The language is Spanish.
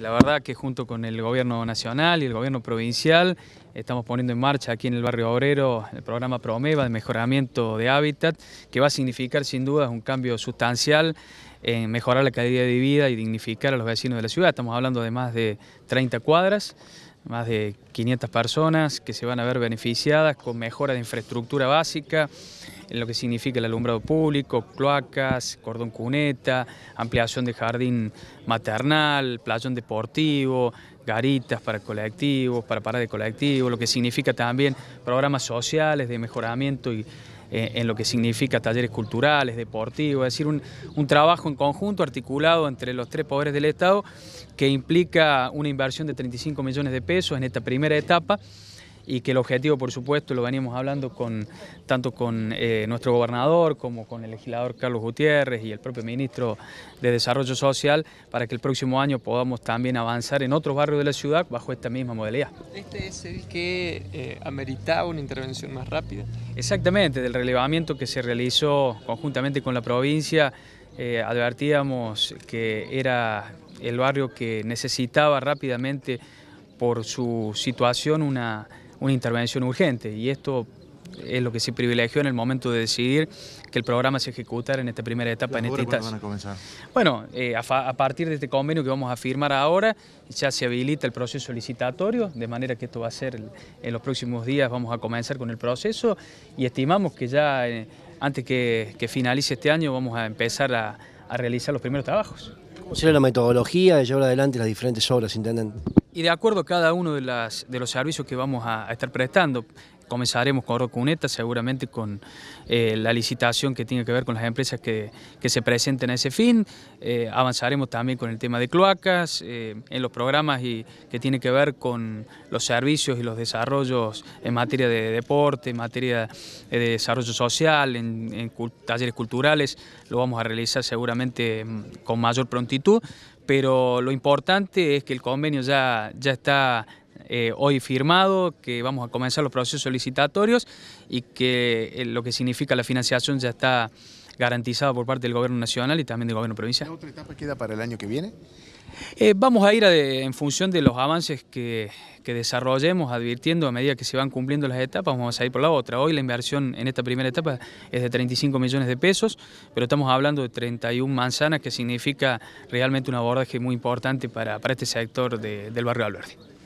La verdad que junto con el gobierno nacional y el gobierno provincial estamos poniendo en marcha aquí en el barrio Obrero el programa Promeva de mejoramiento de hábitat que va a significar sin duda un cambio sustancial en mejorar la calidad de vida y dignificar a los vecinos de la ciudad. Estamos hablando de más de 30 cuadras más de 500 personas que se van a ver beneficiadas con mejora de infraestructura básica, en lo que significa el alumbrado público, cloacas, cordón cuneta, ampliación de jardín maternal, playón deportivo, garitas para colectivos, para paradas de colectivos, lo que significa también programas sociales de mejoramiento y eh, en lo que significa talleres culturales, deportivos, es decir, un, un trabajo en conjunto articulado entre los tres poderes del Estado que implica una inversión de 35 millones de pesos en esta primera etapa y que el objetivo, por supuesto, lo veníamos hablando con, tanto con eh, nuestro gobernador como con el legislador Carlos Gutiérrez y el propio ministro de Desarrollo Social, para que el próximo año podamos también avanzar en otros barrios de la ciudad bajo esta misma modalidad. Este es el que eh, ameritaba una intervención más rápida. Exactamente, del relevamiento que se realizó conjuntamente con la provincia, eh, advertíamos que era el barrio que necesitaba rápidamente por su situación una una intervención urgente y esto es lo que se privilegió en el momento de decidir que el programa se ejecutara en esta primera etapa, en Bueno, eh, a, partir de este convenio que vamos a firmar ahora, ya se habilita el proceso licitatorio, de manera que esto va a ser, en los próximos días vamos a comenzar con el proceso y estimamos que ya eh, antes que, finalice este año vamos a empezar a, realizar los primeros trabajos. ¿Cómo será la metodología de llevar adelante las diferentes obras, intendente? Y de acuerdo a cada uno de, los servicios que vamos a, estar prestando, comenzaremos con Rocuneta, seguramente con eh, la licitación que tiene que ver con las empresas que, se presenten a ese fin. Eh, avanzaremos también con el tema de cloacas, eh, en los programas y, que tiene que ver con los servicios y los desarrollos en materia de deporte, en materia de desarrollo social, en talleres culturales. Lo vamos a realizar seguramente mm, con mayor prontitud, pero lo importante es que el convenio ya, ya está eh, hoy firmado, que vamos a comenzar los procesos solicitatorios y que eh, lo que significa la financiación ya está garantizado por parte del Gobierno Nacional y también del Gobierno Provincial. otra etapa queda para el año que viene? Eh, vamos a ir en función de los avances que, desarrollemos, advirtiendo a medida que se van cumpliendo las etapas, vamos a ir por la otra. Hoy la inversión en esta primera etapa es de 35 millones de pesos, pero estamos hablando de 31 manzanas, que significa realmente un abordaje muy importante para, este sector del barrio Alberdi.